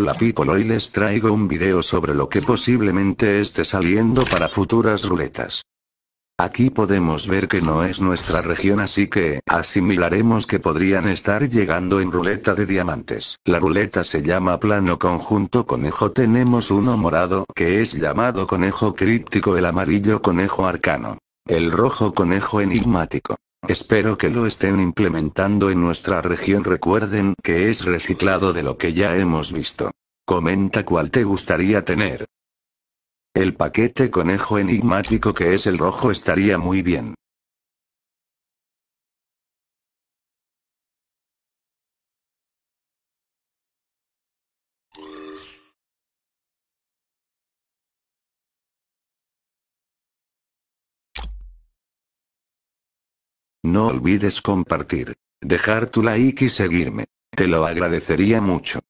Hola Piccolo y les traigo un video sobre lo que posiblemente esté saliendo para futuras ruletas. Aquí podemos ver que no es nuestra región así que, asimilaremos que podrían estar llegando en ruleta de diamantes. La ruleta se llama plano conjunto conejo tenemos uno morado que es llamado conejo críptico el amarillo conejo arcano. El rojo conejo enigmático. Espero que lo estén implementando en nuestra región. Recuerden que es reciclado de lo que ya hemos visto. Comenta cuál te gustaría tener. El paquete conejo enigmático que es el rojo estaría muy bien. No olvides compartir, dejar tu like y seguirme. Te lo agradecería mucho.